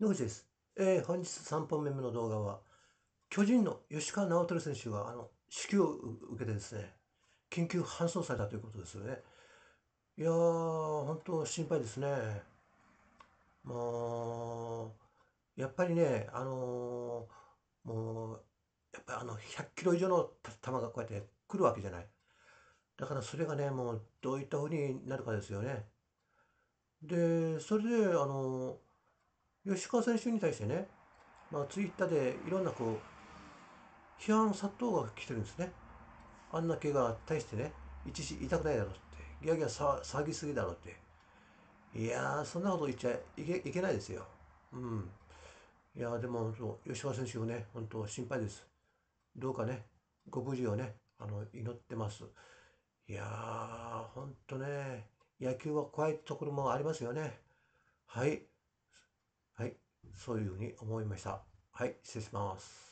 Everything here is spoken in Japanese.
野口です、えー、本日3本目の動画は巨人の吉川直輝選手があの指揮を受けてですね緊急搬送されたということですよねいやー本当心配ですねまあやっぱりねあのー、もうやっぱりあの100キロ以上の球がこうやって来るわけじゃないだからそれがねもうどういったふうになるかですよねでそれであのー吉川選手に対してね、まあ、ツイッターでいろんなこう批判殺到が来てるんですね。あんな怪我対してね、一時痛くないだろうって、ギャギャ騒ぎすぎだろうって。いやー、そんなこと言っちゃいけいけないですよ。うん。いやー、でもそう、吉川選手をね、本当心配です。どうかね、ご無事をね、あの祈ってます。いやー、本当ね、野球は怖いところもありますよね。はい。はい、そういうふうに思いました。はい、失礼します。